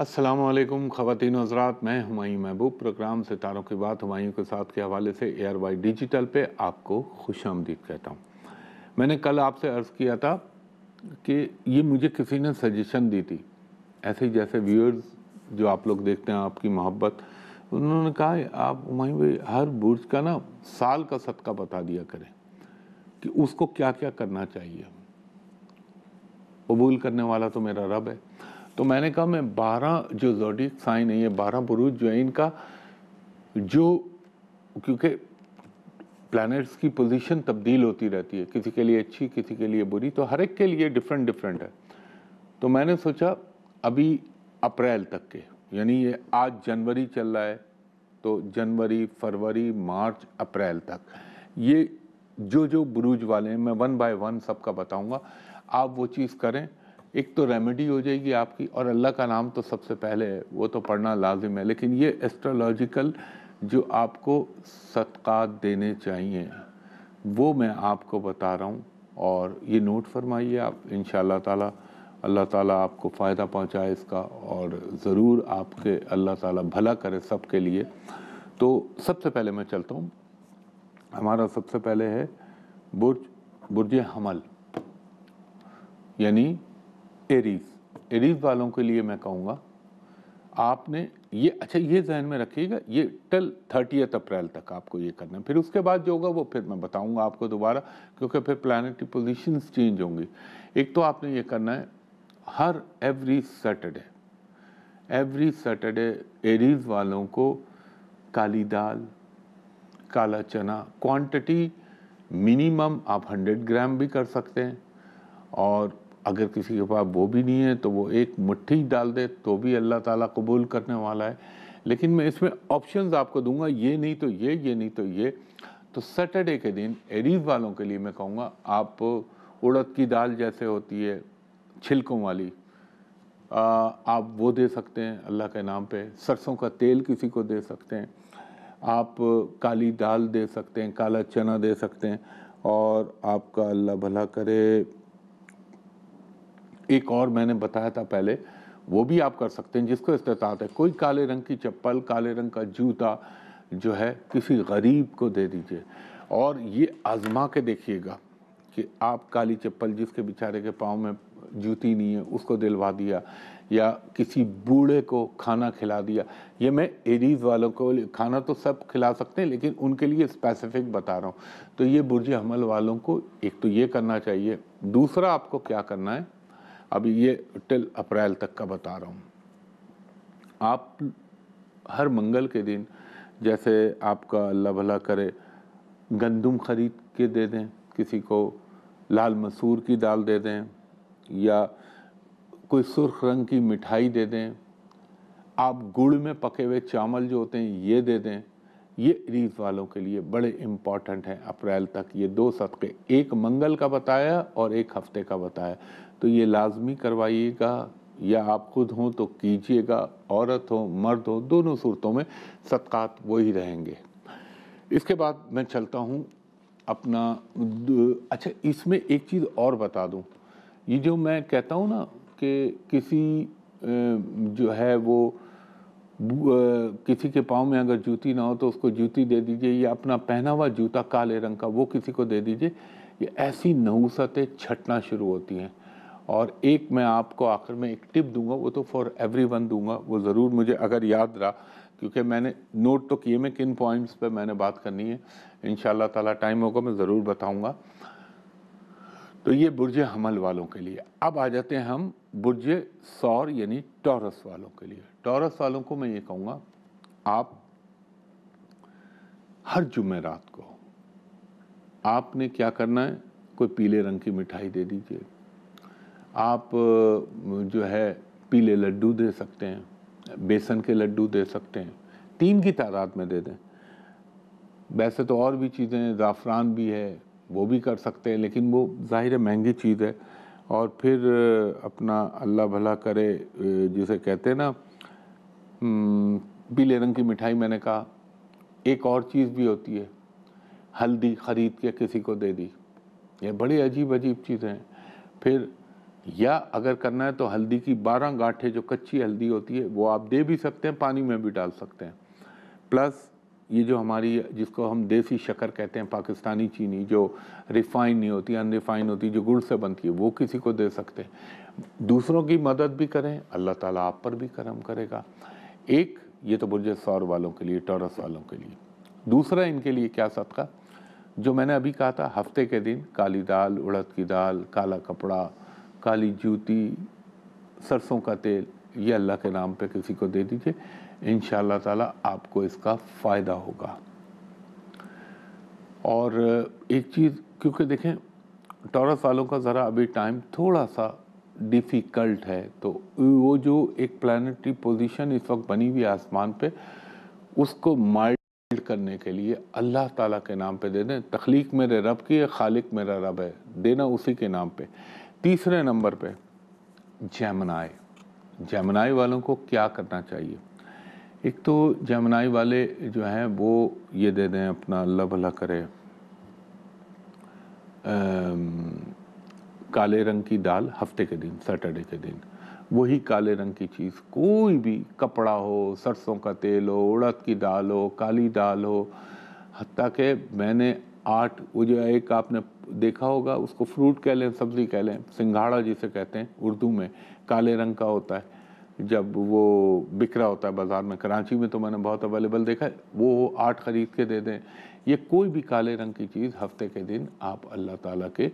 असलम ख़वान हजरात मैं हमायूं महबूब प्रोग्राम सितारों की बात हमायूं के साथ के हवाले से ए आर वाई डिजिटल पर आपको खुश आमदीद कहता हूँ मैंने कल आपसे अर्ज़ किया था कि ये मुझे किसी ने सजेशन दी थी ऐसे ही जैसे व्यूअर्स जो आप लोग देखते हैं आपकी मोहब्बत उन्होंने कहा आप हमायूं भाई हर बुर्ज का ना साल का सदका बता दिया करें कि उसको क्या क्या करना चाहिए कबूल करने वाला तो मेरा रब है तो मैंने कहा मैं बारह जो जोडिक साइन है ये बारह बुरूज जो है इनका जो क्योंकि प्लैनेट्स की पोजीशन तब्दील होती रहती है किसी के लिए अच्छी किसी के लिए बुरी तो हर एक के लिए डिफरेंट डिफरेंट है तो मैंने सोचा अभी अप्रैल तक के यानी ये आज जनवरी चल रहा है तो जनवरी फरवरी मार्च अप्रैल तक ये जो जो बुरूज वाले हैं मैं वन बाय वन सबका बताऊंगा आप वो चीज़ करें एक तो रेमेडी हो जाएगी आपकी और अल्लाह का नाम तो सबसे पहले है वो तो पढ़ना लाजिम है लेकिन ये एस्ट्रोलॉजिकल जो आपको सदक़ात देने चाहिए वो मैं आपको बता रहा हूँ और ये नोट फरमाइए आप इन ताला अल्लाह ताला आपको फ़ायदा पहुँचाए इसका और ज़रूर आपके अल्लाह ताला भला करे सब के लिए तो सबसे पहले मैं चलता हूँ हमारा सबसे पहले है बुर्ज बुरज हमल यानी एरीज एरीज वालों के लिए मैं कहूँगा आपने ये अच्छा ये जहन में रखिएगा ये टल थर्टीथ अप्रैल तक आपको ये करना है फिर उसके बाद जो होगा वो फिर मैं बताऊंगा आपको दोबारा क्योंकि फिर प्लानट की पोजिशन चेंज होंगी एक तो आपने ये करना है हर every Saturday every Saturday Aries वालों को काली दाल काला चना क्वांटिटी मिनिमम आप 100 ग्राम भी कर सकते हैं और अगर किसी के पास वो भी नहीं है तो वो एक मुट्ठी डाल दे तो भी अल्लाह ताला कबूल करने वाला है लेकिन मैं इसमें ऑप्शंस आपको दूंगा ये नहीं तो ये ये नहीं तो ये तो सैटरडे के दिन एरीज वालों के लिए मैं कहूँगा आप उड़द की दाल जैसे होती है छिलकों वाली आ, आप वो दे सकते हैं अल्लाह के नाम पर सरसों का तेल किसी को दे सकते हैं आप काली दाल दे सकते हैं काला चना दे सकते हैं और आपका अल्लाह भला करे एक और मैंने बताया था पहले वो भी आप कर सकते हैं जिसको इस्तात है कोई काले रंग की चप्पल काले रंग का जूता जो है किसी गरीब को दे दीजिए और ये आजमा के देखिएगा कि आप काली चप्पल जिसके बेचारे के पाँव में जूती नहीं है उसको दिलवा दिया या किसी बूढ़े को खाना खिला दिया ये मैं एरीज वालों को खाना तो सब खिला सकते हैं लेकिन उनके लिए स्पेसिफिक बता रहा हूँ तो ये बुरज हमल वालों को एक तो ये करना चाहिए दूसरा आपको क्या करना है अभी ये टिल अप्रैल तक का बता रहा हूँ आप हर मंगल के दिन जैसे आपका अल्लाह भला करे गंदम ख़रीद के दे दें किसी को लाल मसूर की दाल दे दें या कोई सुर्ख रंग की मिठाई दे दें आप गुड़ में पके हुए चावल जो होते हैं ये दे दें ये रीज वालों के लिए बड़े इम्पॉर्टेंट हैं अप्रैल तक ये दो सदक़े एक मंगल का बताया और एक हफ्ते का बताया तो ये लाजमी करवाइएगा या आप खुद हों तो कीजिएगा औरत हो मर्द हो दोनों सूरतों में सदक़ात वही रहेंगे इसके बाद मैं चलता हूँ अपना अच्छा इसमें एक चीज़ और बता दूँ ये जो मैं कहता हूँ ना कि किसी जो है वो किसी के पाँव में अगर जूती ना हो तो उसको जूती दे दीजिए या अपना पहना हुआ जूता काले रंग का वो किसी को दे दीजिए ये ऐसी नहुसतें छटना शुरू होती हैं और एक मैं आपको आखिर में एक टिप दूंगा वो तो फॉर एवरी वन दूंगा वो ज़रूर मुझे अगर याद रहा क्योंकि मैंने नोट तो किए मैं किन पॉइंट्स पे मैंने बात करनी है इन ताला टाइम होगा मैं ज़रूर बताऊँगा तो ये बुरज हमल वालों के लिए अब आ जाते हैं हम बुरज सौर यानी टॉरस वालों के लिए टॉरस वालों को मैं ये कहूँगा आप हर जुमेरात को आपने क्या करना है कोई पीले रंग की मिठाई दे दीजिए आप जो है पीले लड्डू दे सकते हैं बेसन के लड्डू दे सकते हैं तीन की तादाद में दे दें वैसे तो और भी चीज़ें ज़ाफ़रान भी है वो भी कर सकते हैं लेकिन वो ज़ाहिर महंगी चीज़ है और फिर अपना अल्लाह भला करे जिसे कहते हैं ना हम्म, पीले रंग की मिठाई मैंने कहा एक और चीज़ भी होती है हल्दी ख़रीद के किसी को दे दी ये बड़ी अजीब अजीब चीज़ें हैं फिर या अगर करना है तो हल्दी की बारह गांठें जो कच्ची हल्दी होती है वो आप दे भी सकते हैं पानी में भी डाल सकते हैं प्लस ये जो हमारी जिसको हम देसी शक्कर कहते हैं पाकिस्तानी चीनी जो रिफाइन नहीं होती अनरिफाइन होती जो गुड़ से बनती है वो किसी को दे सकते हैं दूसरों की मदद भी करें अल्लाह ताला आप पर भी करम करेगा एक ये तो बुरज सौर वालों के लिए टॉरस वालों के लिए दूसरा इनके लिए क्या सदका जो मैंने अभी कहा था हफ्ते के दिन काली दाल उड़द की दाल काला कपड़ा काली जूती सरसों का तेल ये अल्लाह के नाम पे किसी को दे दीजिए इन ताला आपको इसका फ़ायदा होगा और एक चीज़ क्योंकि देखें टॉरस वालों का ज़रा अभी टाइम थोड़ा सा डिफ़िकल्ट है तो वो जो एक प्लानटरी पोजीशन इस वक्त बनी हुई आसमान पे उसको माइल्ड करने के लिए अल्लाह ताला के नाम पे दे दें तख्लीक मेरे रब की है खालिक मेरा रब है देना उसी के नाम पे तीसरे नंबर पे जैमनाई जैमनाई वालों को क्या करना चाहिए एक तो जैमनाई वाले जो हैं वो ये दे दें अपना अल्लाह भला करे काले रंग की दाल हफ्ते के दिन सैटरडे के दिन वही काले रंग की चीज़ कोई भी कपड़ा हो सरसों का तेल हो उड़द की दाल हो काली दाल हो हती के मैंने आठ वो जो है एक आपने देखा होगा उसको फ्रूट कह लें सब्ज़ी कह लें सिंघाड़ा जिसे कहते हैं उर्दू में काले रंग का होता है जब वो बिक रहा होता है बाज़ार में कराची में तो मैंने बहुत अवेलेबल देखा है वो आठ ख़रीद के दे दें ये कोई भी काले रंग की चीज़ हफ्ते के दिन आप अल्लाह ताला के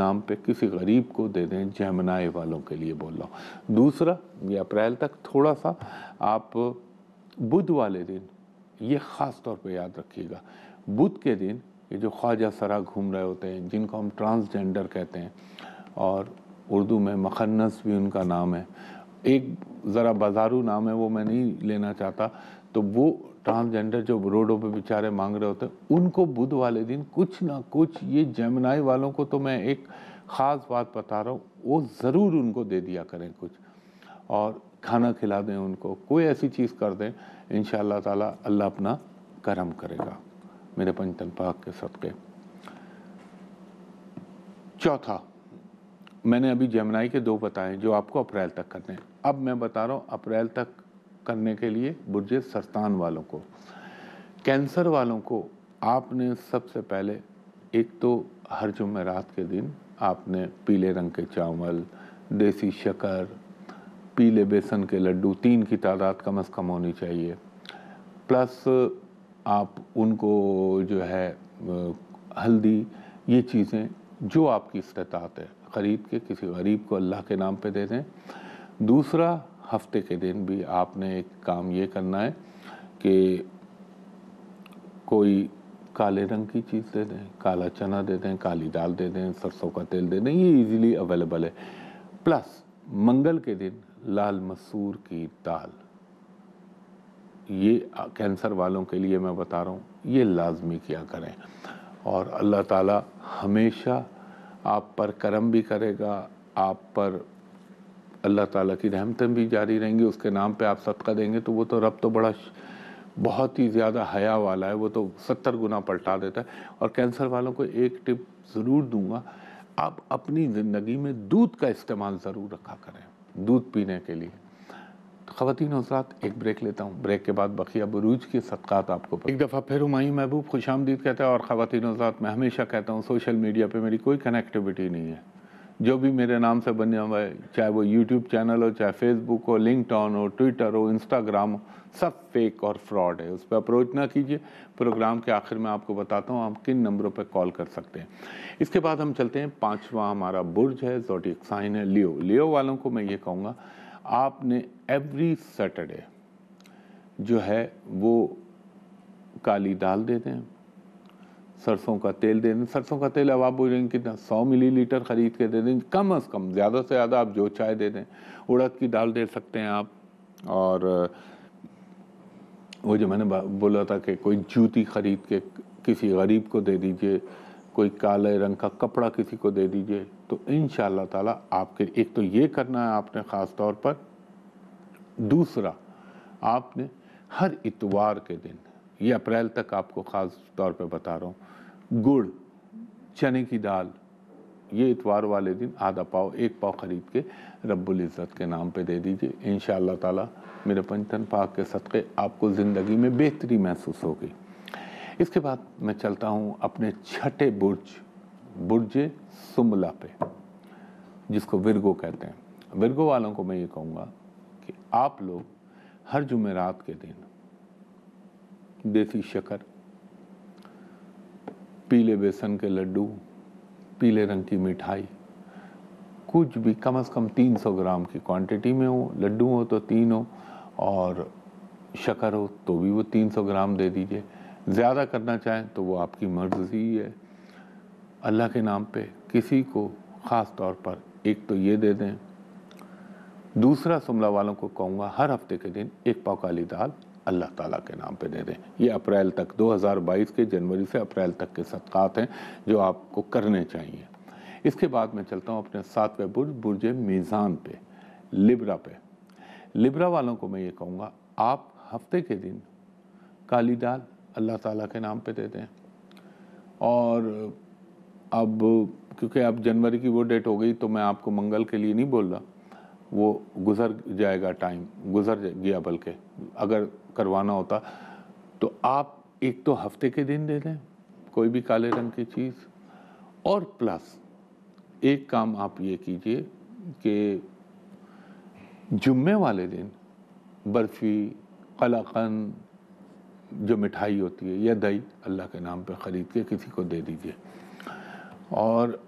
नाम पे किसी गरीब को दे दें जहमनाए वालों के लिए बोल रहा हूँ दूसरा ये अप्रैल तक थोड़ा सा आप बुध वाले दिन ये ख़ास तौर पे याद रखिएगा बुध के दिन ये जो ख्वाजा सरा घूम रहे होते हैं जिनको हम ट्रांसजेंडर कहते हैं और उर्दू में मखन्नस भी उनका नाम है एक ज़रा बाजारू नाम है वो मैं नहीं लेना चाहता तो वो ट्रांसजेंडर जो रोडों पे बेचारे मांग रहे होते हैं उनको बुध वाले दिन कुछ ना कुछ ये जमनाई वालों को तो मैं एक ख़ास बात बता रहा हूँ वो ज़रूर उनको दे दिया करें कुछ और खाना खिला दें उनको कोई ऐसी चीज़ कर दें इन ताला अल्लाह अपना करम करेगा मेरे पंचतन पाक के सदक़े चौथा मैंने अभी जमुनाई के दो बताए जो आपको अप्रैल तक करने हैं अब मैं बता रहा हूँ अप्रैल तक करने के लिए बुरजे सस्तान वालों को कैंसर वालों को आपने सबसे पहले एक तो हर जुमेरात के दिन आपने पीले रंग के चावल देसी शकर पीले बेसन के लड्डू तीन की तादाद कम अज़ कम होनी चाहिए प्लस आप उनको जो है हल्दी ये चीज़ें जो आपकी इस्तात है ख़रीद के किसी गरीब को अल्लाह के नाम पे दे दें दूसरा हफ्ते के दिन भी आपने एक काम ये करना है कि कोई काले रंग की चीज़ दे दें काला चना दे दें काली दाल दे दें सरसों का तेल दे दें ये इजीली अवेलेबल है प्लस मंगल के दिन लाल मसूर की दाल ये कैंसर वालों के लिए मैं बता रहा हूँ ये लाजमी किया करें और अल्लाह ताला हमेशा आप पर करम भी करेगा आप पर अल्लाह ताला की रहमतें भी जारी रहेंगी उसके नाम पे आप सदका देंगे तो वो तो रब तो बड़ा बहुत ही ज़्यादा हया वाला है वो तो सत्तर गुना पलटा देता है और कैंसर वालों को एक टिप ज़रूर दूंगा आप अपनी ज़िंदगी में दूध का इस्तेमाल ज़रूर रखा करें दूध पीने के लिए ख़वान हजरात एक ब्रेक लेता हूँ ब्रेक के बाद बखिया बरूज की सदक़ात आपको एक दफ़ा फिर हमायूँ महबूब खुश आमदीद कहता है और ख़वान हजरात मैं हमेशा कहता हूँ सोशल मीडिया पर मेरी कोई कनेक्टिविटी नहीं है जो भी मेरे नाम से बने हुआ है चाहे वो यूट्यूब चैनल हो चाहे फेसबुक हो लिंकड हो ट्विटर हो इंस्टाग्राम हो सब फेक और फ्रॉड है उस पर अप्रोच ना कीजिए प्रोग्राम के आखिर में आपको बताता हूँ आप किन नंबरों पर कॉल कर सकते हैं इसके बाद हम चलते हैं पाँचवा हमारा बुर्ज है जोटिक साइन है लियो लियो वालों को मैं ये कहूँगा आपने एवरी सैटरडे जो है वो काली दाल दे दें सरसों का तेल दे दें सरसों का तेल अब आप बोल कितना सौ मिली लीटर ख़रीद के दे दें कम अज़ कम ज़्यादा से ज़्यादा आप जो चाय दे दें उड़द की दाल दे सकते हैं आप और वो जो मैंने बोला था कि कोई जूती ख़रीद के किसी गरीब को दे दीजिए कोई काले रंग का कपड़ा किसी को दे दीजिए तो इन ताला आपके एक तो ये करना है आपने ख़ास तौर पर दूसरा आपने हर इतवार के दिन ये अप्रैल तक आपको ख़ास तौर पे बता रहा हूँ गुड़ चने की दाल ये इतवार वाले दिन आधा पाव एक पाव ख़रीद के रब्बुल इज़्ज़त के नाम पे दे दीजिए इन ताला मेरे पंचन पाक के सदक़े आपको ज़िंदगी में बेहतरी महसूस होगी इसके बाद मैं चलता हूँ अपने छठे बुर्ज बुर्ज सुमला पे जिसको विरगो कहते हैं विरगो वालों को मैं ये कहूँगा कि आप लोग हर जुमेरात के दिन देसी शकर पीले बेसन के लड्डू पीले रंग की मिठाई कुछ भी कम से कम 300 ग्राम की क्वांटिटी में हो लड्डू हो तो तीन हो और शकर हो तो भी वो 300 ग्राम दे दीजिए ज़्यादा करना चाहें तो वो आपकी मर्ज़ी है अल्लाह के नाम पे किसी को ख़ास तौर पर एक तो ये दे दें दूसरा शुमला वालों को कहूँगा हर हफ्ते के दिन एक पाव काली दाल अल्लाह ताला के नाम पे दे दें ये अप्रैल तक 2022 के जनवरी से अप्रैल तक के सदक़ात हैं जो आपको करने चाहिए इसके बाद मैं चलता हूँ अपने सातवें बुर्ज बुरज मीज़ान पे लिब्रा पे लिब्रा वालों को मैं ये कहूँगा आप हफ्ते के दिन काली दाल अल्लाह ताला के नाम पे दे दें और अब क्योंकि अब जनवरी की वो डेट हो गई तो मैं आपको मंगल के लिए नहीं बोल रहा वो गुज़र जाएगा टाइम गुज़र गया बल्कि अगर करवाना होता तो आप एक तो हफ्ते के दिन दे दें कोई भी काले रंग की चीज़ और प्लस एक काम आप ये कीजिए कि जुम्मे वाले दिन बर्फ़ी कलाकंद जो मिठाई होती है या दही अल्लाह के नाम पे ख़रीद के किसी को दे दीजिए और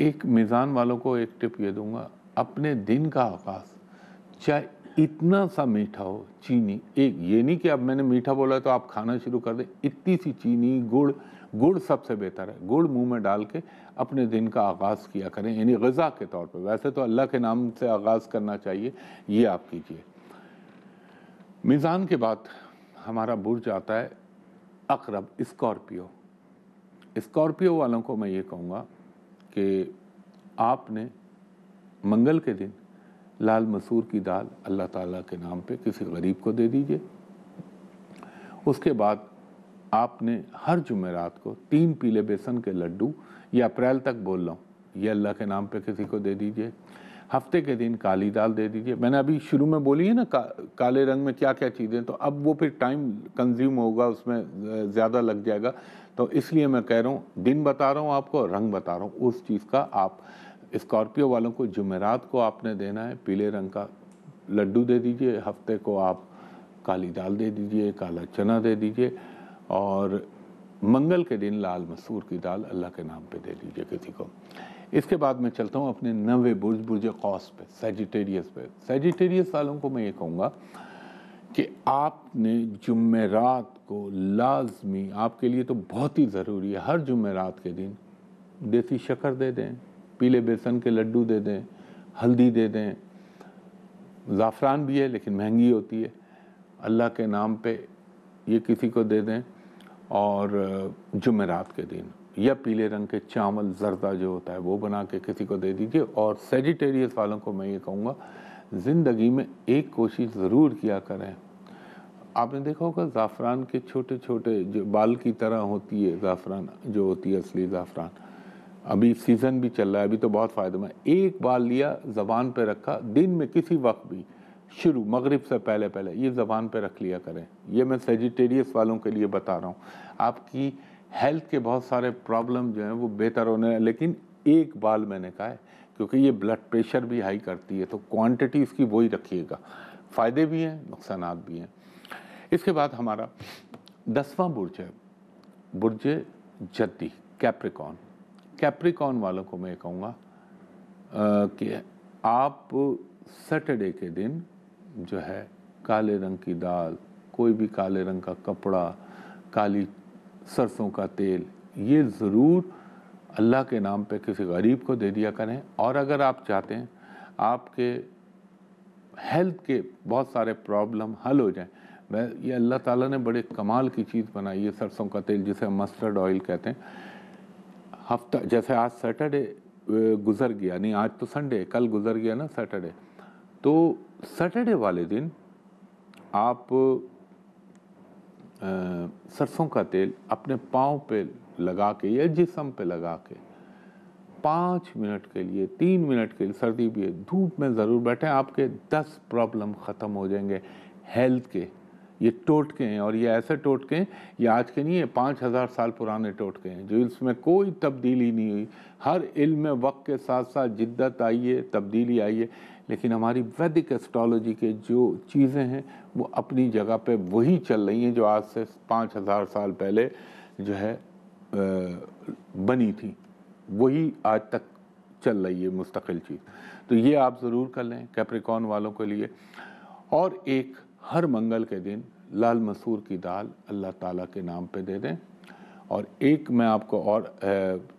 एक मिज़ान वालों को एक टिप ये दूंगा अपने दिन का आगाज़ चाहे इतना सा मीठा हो चीनी एक ये नहीं कि अब मैंने मीठा बोला तो आप खाना शुरू कर दें इतनी सी चीनी गुड़ गुड़ सबसे बेहतर है गुड़ मुंह में डाल के अपने दिन का आगाज़ किया करें यानी गज़ा के तौर पर वैसे तो अल्लाह के नाम से आगाज़ करना चाहिए ये आप कीजिए मिज़ान के बाद हमारा बुर्ज आता है अकरब स्कॉर्पियो स्कॉर्पियो वालों को मैं ये कहूँगा कि आपने मंगल के दिन लाल मसूर की दाल अल्लाह ताला के नाम पे किसी गरीब को दे दीजिए उसके बाद आपने हर जुमेरात को तीन पीले बेसन के लड्डू या अप्रैल तक बोल रहा हूँ ये अल्लाह के नाम पे किसी को दे दीजिए हफ्ते के दिन काली दाल दे दीजिए मैंने अभी शुरू में बोली है ना का, काले रंग में क्या क्या चीज़ें तो अब वो फिर टाइम कंज्यूम होगा उसमें ज़्यादा लग जाएगा तो इसलिए मैं कह रहा हूँ दिन बता रहा हूँ आपको रंग बता रहा हूँ उस चीज़ का आप स्कॉर्पियो वालों को जुमेरात को आपने देना है पीले रंग का लड्डू दे दीजिए हफ्ते को आप काली दाल दे दीजिए काला चना दे दीजिए और मंगल के दिन लाल मसूर की दाल अल्लाह के नाम पे दे दीजिए किसी को इसके बाद मैं चलता हूँ अपने नवे बुर्ज बुर्ज कौस पे सेजिटेरियस पे सेजिटेरियस वालों को मैं ये कहूँगा कि आपने जुमेरात को लाजमी आपके लिए तो बहुत ही ज़रूरी है हर जुमेरात के दिन देसी शक्कर दे दें पीले बेसन के लड्डू दे दें हल्दी दे दें ज़ाफ़रान भी है लेकिन महंगी होती है अल्लाह के नाम पे ये किसी को दे दें और जुमेरात के दिन या पीले रंग के चावल जरदा जो होता है वो बना के किसी को दे दीजिए और सेजिटेरियस वालों को मैं ये कहूँगा ज़िंदगी में एक कोशिश ज़रूर किया करें आपने देखा होगा ज़ाफ़रान के छोटे छोटे जो बाल की तरह होती है ज़ाफ़रान जो होती है असली ज़ाफ़रान अभी सीज़न भी चल रहा है अभी तो बहुत फ़ायदा एक बाल लिया ज़बान पर रखा दिन में किसी वक्त भी शुरू मगरिब से पहले पहले ये ज़बान पर रख लिया करें यह मैं सेजिटेरियस वालों के लिए बता रहा हूँ आपकी हेल्थ के बहुत सारे प्रॉब्लम जो हैं वो बेहतर होने लेकिन एक बाल मैंने कहा है क्योंकि ये ब्लड प्रेशर भी हाई करती है तो क्वांटिटी इसकी वही रखिएगा फ़ायदे भी हैं नुकसान भी हैं इसके बाद हमारा दसवां बुर्ज है बुर्ज जद्दी कैप्रिकॉन कैप्रिकॉन वालों को मैं कहूँगा कि आप सैटरडे के दिन जो है काले रंग की दाल कोई भी काले रंग का कपड़ा काली सरसों का तेल ये ज़रूर अल्लाह के नाम पे किसी गरीब को दे दिया करें और अगर आप चाहते हैं आपके हेल्थ के बहुत सारे प्रॉब्लम हल हो जाएं मैं ये अल्लाह ताला ने बड़े कमाल की चीज़ बनाई है सरसों का तेल जिसे मस्टर्ड ऑयल कहते हैं हफ्ता जैसे आज सैटरडे गुज़र गया नहीं आज तो संडे कल गुज़र गया ना सैटरडे तो सैटरडे वाले दिन आप सरसों का तेल अपने पाँव पे लगा के या जिसम पे लगा के पाँच मिनट के लिए तीन मिनट के लिए सर्दी भी है धूप में ज़रूर बैठें आपके दस प्रॉब्लम ख़त्म हो जाएंगे हेल्थ के ये टोटके हैं और ये ऐसे टोटके हैं ये आज के नहीं है पाँच हज़ार साल पुराने टोटके हैं जो इसमें कोई तब्दीली नहीं हुई हर इल्म में वक्त के साथ साथ जिद्दत आई है तब्दीली आई है लेकिन हमारी वैदिक एस्ट्रोलॉजी के जो चीज़ें हैं वो अपनी जगह पे वही चल रही हैं जो आज से पाँच हज़ार साल पहले जो है आ, बनी थी वही आज तक चल रही है मुस्तकिल चीज़ तो ये आप ज़रूर कर लें कैप्रिकॉन वालों के लिए और एक हर मंगल के दिन लाल मसूर की दाल अल्लाह ताला के नाम पे दे दें और एक मैं आपको और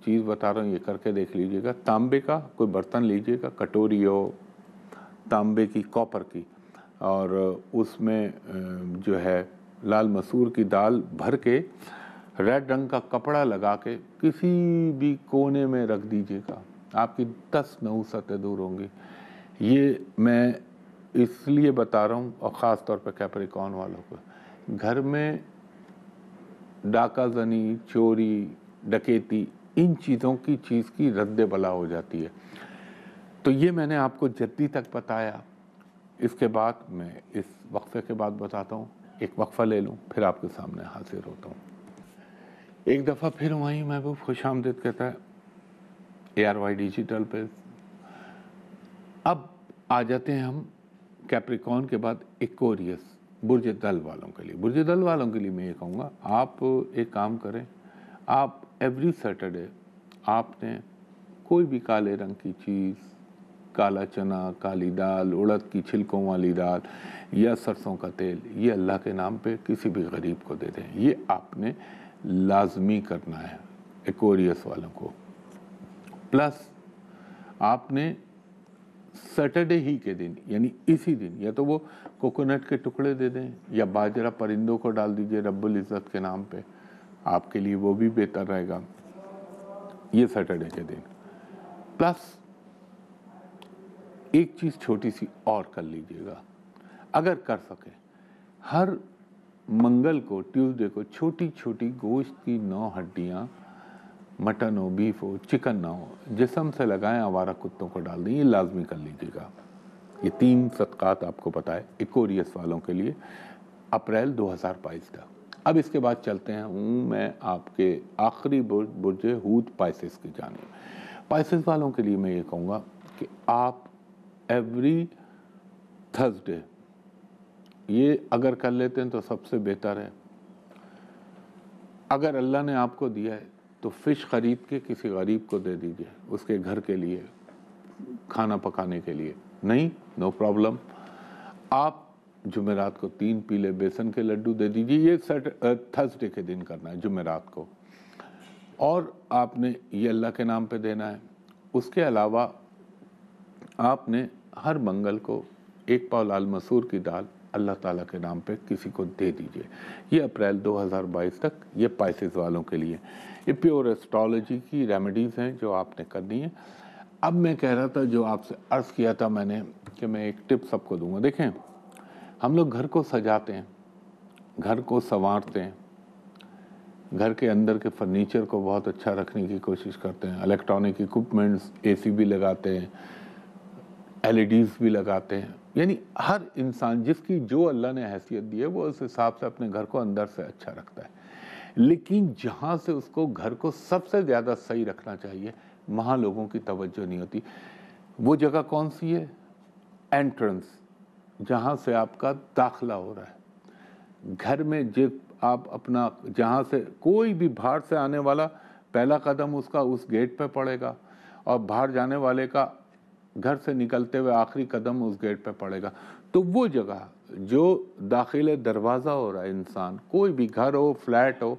चीज़ बता रहा हूँ ये करके देख लीजिएगा तांबे का कोई बर्तन लीजिएगा कटोरी हो तांबे की कॉपर की और उसमें जो है लाल मसूर की दाल भर के रेड रंग का कपड़ा लगा के किसी भी कोने में रख दीजिएगा आपकी दस सतें दूर होंगी ये मैं इसलिए बता रहा हूँ और ख़ास तौर पर कैपरिकॉन वालों को घर में डाका जनी चोरी डकेती इन चीज़ों की चीज़ की रद्द बला हो जाती है तो ये मैंने आपको जद्दी तक बताया इसके बाद मैं इस वक्फे के बाद बताता हूँ एक वक्फ़ा ले लूँ फिर आपके सामने हाजिर होता हूँ एक दफ़ा फिर वहीं महबूब खुश आमदेद कहता है ए आर वाई डिजिटल पे अब आ जाते हैं हम कैप्रिकॉन के बाद एकोरियस बुर्ज दल वालों के लिए बुर्ज दल वालों के लिए मैं ये कहूँगा आप एक काम करें आप एवरी सैटरडे आपने कोई भी काले रंग की चीज़ काला चना काली दाल उड़द की छिलकों वाली दाल या सरसों का तेल ये अल्लाह के नाम पे किसी भी गरीब को दे दें ये आपने लाजमी करना है एकोरियस वालों को प्लस आपने सैटरडे ही के दिन यानी इसी दिन या तो वो कोकोनट के टुकड़े दे दें या बाजरा परिंदों को डाल दीजिए रब्बुल इज़्ज़त के नाम पे आपके लिए वो भी बेहतर रहेगा ये सैटरडे के दिन प्लस एक चीज़ छोटी सी और कर लीजिएगा अगर कर सके हर मंगल को ट्यूसडे को छोटी छोटी गोश्त की नौ हड्डियाँ मटन हो बीफ हो चिकन ना हो जिसम से लगाएं आवारा कुत्तों को डाल दें ये लाजमी कर लीजिएगा ये तीन सदक़ात आपको पता है इकोरियस वालों के लिए अप्रैल 2022 तक अब इसके बाद चलते हैं हूँ मैं आपके आखिरी बुर्ज बुरजे हूद पाइसिस की जानी पाइसिस वालों के लिए मैं ये कहूँगा कि आप एवरी थर्सडे ये अगर कर लेते हैं तो सबसे बेहतर है अगर अल्लाह ने आपको दिया है तो फिश खरीद के किसी गरीब को दे दीजिए उसके घर के लिए खाना पकाने के लिए नहीं नो प्रॉब्लम आप जुमेरात को तीन पीले बेसन के लड्डू दे दीजिए ये सट थर्सडे के दिन करना है जुमेरात को और आपने ये अल्लाह के नाम पे देना है उसके अलावा आपने हर मंगल को एक पाव लाल मसूर की दाल अल्लाह ताला के नाम पे किसी को दे दीजिए ये अप्रैल 2022 तक ये पाइसिस वालों के लिए ये प्योर एस्ट्रोलॉजी की रेमेडीज़ हैं जो आपने करनी है अब मैं कह रहा था जो आपसे अर्ज़ किया था मैंने कि मैं एक टिप सबको दूंगा देखें हम लोग घर को सजाते हैं घर को संवारते हैं घर के अंदर के फर्नीचर को बहुत अच्छा रखने की कोशिश करते हैं इलेक्ट्रॉनिक इक्विपमेंट्स ए भी लगाते हैं एल भी लगाते हैं यानी हर इंसान जिसकी जो अल्लाह ने हैसियत दी है वो उस हिसाब से अपने घर को अंदर से अच्छा रखता है लेकिन जहाँ से उसको घर को सबसे ज़्यादा सही रखना चाहिए वहाँ लोगों की तवज्जो नहीं होती वो जगह कौन सी है एंट्रेंस जहाँ से आपका दाखला हो रहा है घर में जब आप अपना जहाँ से कोई भी बाहर से आने वाला पहला कदम उसका उस गेट पर पड़ेगा और बाहर जाने वाले का घर से निकलते हुए आखिरी कदम उस गेट पे पड़ेगा तो वो जगह जो दाखिल दरवाज़ा हो रहा है इंसान कोई भी घर हो फ्लैट हो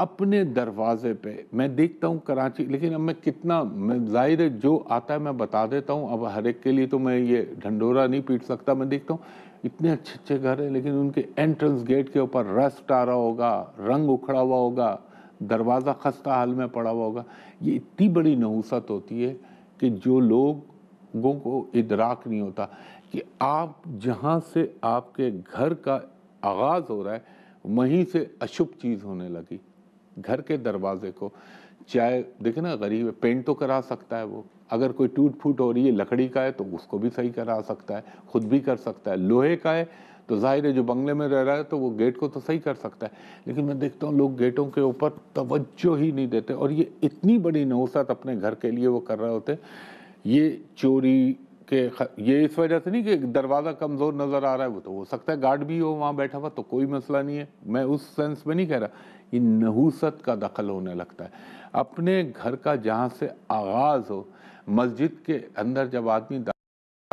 अपने दरवाजे पे मैं देखता हूँ कराची लेकिन अब मैं कितना जाहिर है जो आता है मैं बता देता हूँ अब हर एक के लिए तो मैं ये ढंडोरा नहीं पीट सकता मैं देखता हूँ इतने अच्छे अच्छे घर हैं लेकिन उनके एंट्रेंस गेट के ऊपर रस्ट आ रहा होगा रंग उखड़ा हुआ होगा दरवाज़ा खस्ता हाल में पड़ा हुआ होगा ये इतनी बड़ी नहूसत होती है कि जो लोगों को इदराक नहीं होता कि आप जहाँ से आपके घर का आगाज़ हो रहा है वहीं से अशुभ चीज़ होने लगी घर के दरवाजे को चाहे देखे ना गरीब है पेंट तो करा सकता है वो अगर कोई टूट फूट हो रही है लकड़ी का है तो उसको भी सही करा सकता है खुद भी कर सकता है लोहे का है तो जाहिर है जो बंगले में रह रहा है तो वो गेट को तो सही कर सकता है लेकिन मैं देखता हूँ लोग गेटों के ऊपर तवज्जो ही नहीं देते और ये इतनी बड़ी नौसत अपने घर के लिए वो कर रहे होते ये चोरी के ये इस वजह से नहीं कि दरवाज़ा कमज़ोर नज़र आ रहा है वो तो हो सकता है गार्ड भी हो वहाँ बैठा हुआ तो कोई मसला नहीं है मैं उस सेंस में नहीं कह रहा ये नहूसत का दखल होने लगता है अपने घर का जहाँ से आगाज़ हो मस्जिद के अंदर जब आदमी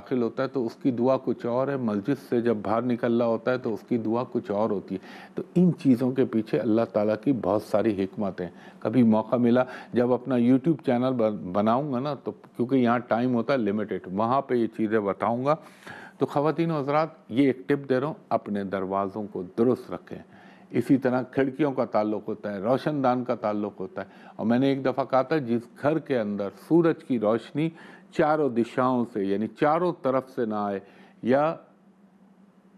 दाखिल होता है तो उसकी दुआ कुछ और है मस्जिद से जब बाहर निकल रहा होता है तो उसकी दुआ कुछ और होती है तो इन चीज़ों के पीछे अल्लाह ताला की बहुत सारी हमत हैं कभी मौका मिला जब अपना यूट्यूब चैनल बनाऊँगा ना तो क्योंकि यहाँ टाइम होता है लिमिटेड वहाँ पर ये चीज़ें बताऊँगा तो ख़वान हजरात ये एक टिप दे रहा हूँ अपने दरवाज़ों को दुरुस्त रखें इसी तरह खिड़कियों का ताल्लुक होता है रोशनदान का ताल्लुक होता है और मैंने एक दफ़ा कहा था जिस घर के अंदर सूरज की रोशनी चारों दिशाओं से यानी चारों तरफ से ना आए या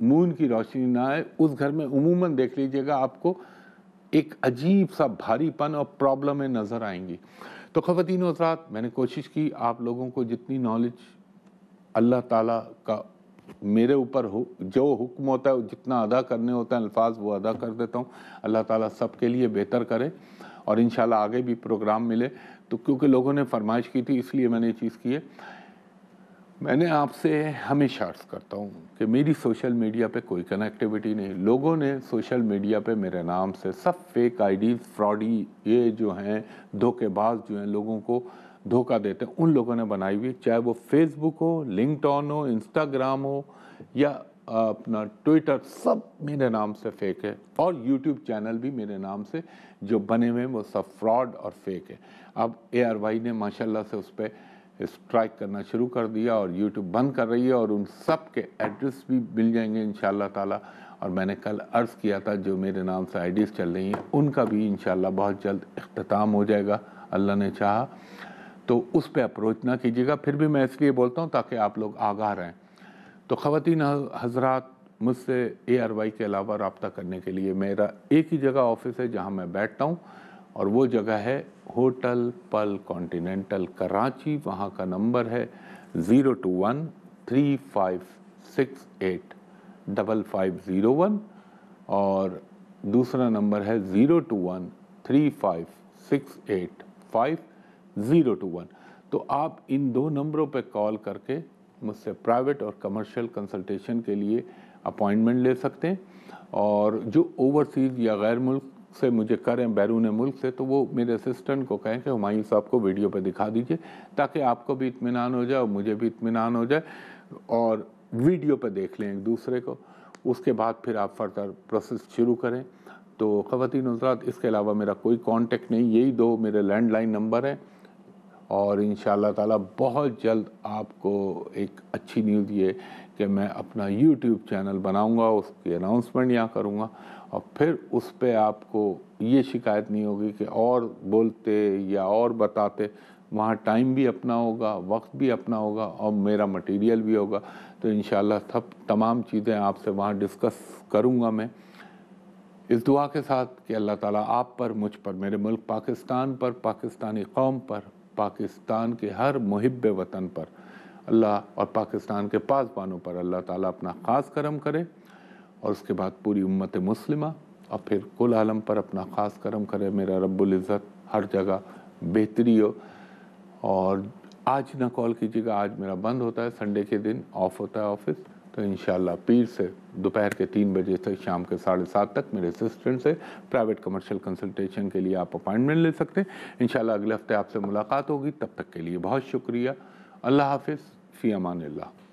मून की रोशनी ना आए उस घर में उमूमन देख लीजिएगा आपको एक अजीब सा भारीपन और प्रॉब्लमें नज़र आएंगी तो ख़वान हजरात मैंने कोशिश की आप लोगों को जितनी नॉलेज अल्लाह ताला का मेरे ऊपर हो जो हुक्म होता है जितना अदा करने होता है अल्फाज वो अदा कर देता हूँ अल्लाह ताला सब के लिए बेहतर करे और इन आगे भी प्रोग्राम मिले तो क्योंकि लोगों ने फरमाइश की थी इसलिए मैंने ये चीज़ की है मैंने आपसे हमेशा अर्ज करता हूँ कि मेरी सोशल मीडिया पे कोई कनेक्टिविटी नहीं लोगों ने सोशल मीडिया पे मेरे नाम से सब फेक आईडीज फ्रॉडी ये जो हैं धोखेबाज जो हैं लोगों को धोखा देते हैं उन लोगों ने बनाई हुई चाहे वो फेसबुक हो लिंकड हो इंस्टाग्राम हो या अपना ट्विटर सब मेरे नाम से फेक है और यूट्यूब चैनल भी मेरे नाम से जो बने हुए हैं वो सब फ्रॉड और फेक है अब ए आर वाई ने माशाल्लाह से उस पर स्ट्राइक करना शुरू कर दिया और यूट्यूब बंद कर रही है और उन सब के एड्रेस भी मिल जाएंगे इन ताला और मैंने कल अर्ज़ किया था जो मेरे नाम से आईडीज़ चल रही हैं उनका भी इन बहुत जल्द अख्ताम हो जाएगा अल्लाह ने चाहा तो उस पर अप्रोच ना कीजिएगा फिर भी मैं इसलिए बोलता हूँ ताकि आप लोग आगाह रहें तो ख़वान हजरात मुझसे ए आर वाई के अलावा रबता करने के लिए मेरा एक ही जगह ऑफिस है जहाँ मैं बैठता हूँ और वो जगह है होटल पल कॉन्टिनेंटल कराची वहाँ का नंबर है zero two one three five six eight double five zero one और दूसरा नंबर है zero two one three five six eight five zero two one तो आप इन दो नंबरों पर कॉल करके मुझसे प्राइवेट और कमर्शियल कंसल्टेशन के लिए अपॉइंटमेंट ले सकते हैं और जो ओवरसीज़ या गैर मुल्क से मुझे करें बैरून मुल्क से तो वो मेरे असिस्टेंट को कहें कि हमायूँ साहब को वीडियो पर दिखा दीजिए ताकि आपको भी इतमान हो जाए और मुझे भी इतमान हो जाए और वीडियो पर देख लें एक दूसरे को उसके बाद फिर आप फर्दर प्रोसेस शुरू करें तो ख़वान हजरात इसके अलावा मेरा कोई कांटेक्ट नहीं यही दो मेरे लैंडलाइन नंबर हैं और इन ताला बहुत जल्द आपको एक अच्छी न्यूज़ ये कि मैं अपना यूट्यूब चैनल बनाऊंगा उसकी अनाउंसमेंट यहाँ करूँगा और फिर उस पर आपको ये शिकायत नहीं होगी कि और बोलते या और बताते वहाँ टाइम भी अपना होगा वक्त भी अपना होगा और मेरा मटेरियल भी होगा तो इन सब तमाम चीज़ें आपसे वहाँ डिस्कस करूँगा मैं इस दुआ के साथ कि अल्लाह ताला आप पर मुझ पर मेरे मुल्क पाकिस्तान पर पाकिस्तानी कौम पर पाकिस्तान के हर मुहब वतन पर अल्लाह और पाकिस्तान के पासबानों पर अल्लाह ताला अपना ख़ास करम करे और उसके बाद पूरी उम्मत मुस्लिमा और फिर कुल आलम पर अपना ख़ास करम करे मेरा इज़्ज़त हर जगह बेहतरी हो और आज ना कॉल कीजिएगा आज मेरा बंद होता है संडे के दिन ऑफ़ होता है ऑफिस तो इन पीर से दोपहर के तीन बजे से शाम के साढ़े सात तक मेरे असिस्टेंट से प्राइवेट कमर्शियल कंसल्टेशन के लिए आप अपॉइंटमेंट ले सकते हैं इन अगले हफ्ते आपसे मुलाकात होगी तब तक के लिए बहुत शुक्रिया अल्लाह हाफिज़ फ़ी अमान